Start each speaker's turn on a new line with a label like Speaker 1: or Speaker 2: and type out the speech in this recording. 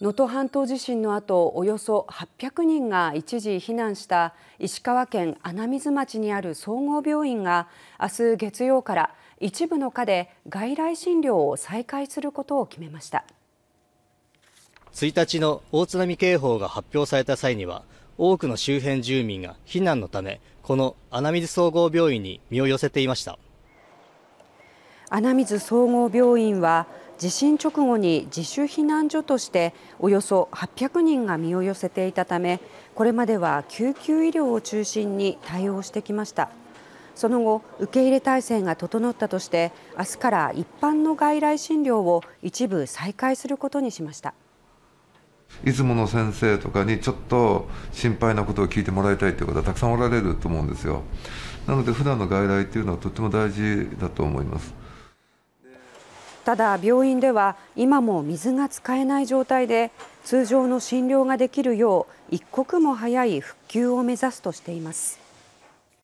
Speaker 1: 能登半島地震の後およそ800人が一時避難した石川県穴水町にある総合病院が明日月曜から一部の科で外来診療を再開することを決めました
Speaker 2: 1日の大津波警報が発表された際には多くの周辺住民が避難のためこの穴水総合病院に身を寄せていました
Speaker 1: 穴水総合病院は地震直後に自主避難所としておよそ800人が身を寄せていたためこれまでは救急医療を中心に対応してきましたその後受け入れ体制が整ったとして明日から一般の外来診療を一部再開することにしました
Speaker 3: 出雲の先生とかにちょっと心配なことを聞いてもらいたいということはたくさんおられると思うんですよなので普段の外来というのはとても大事だと思います
Speaker 1: ただ病院では今も水が使えない状態で通常の診療ができるよう一刻も早い復旧を目指すとしています。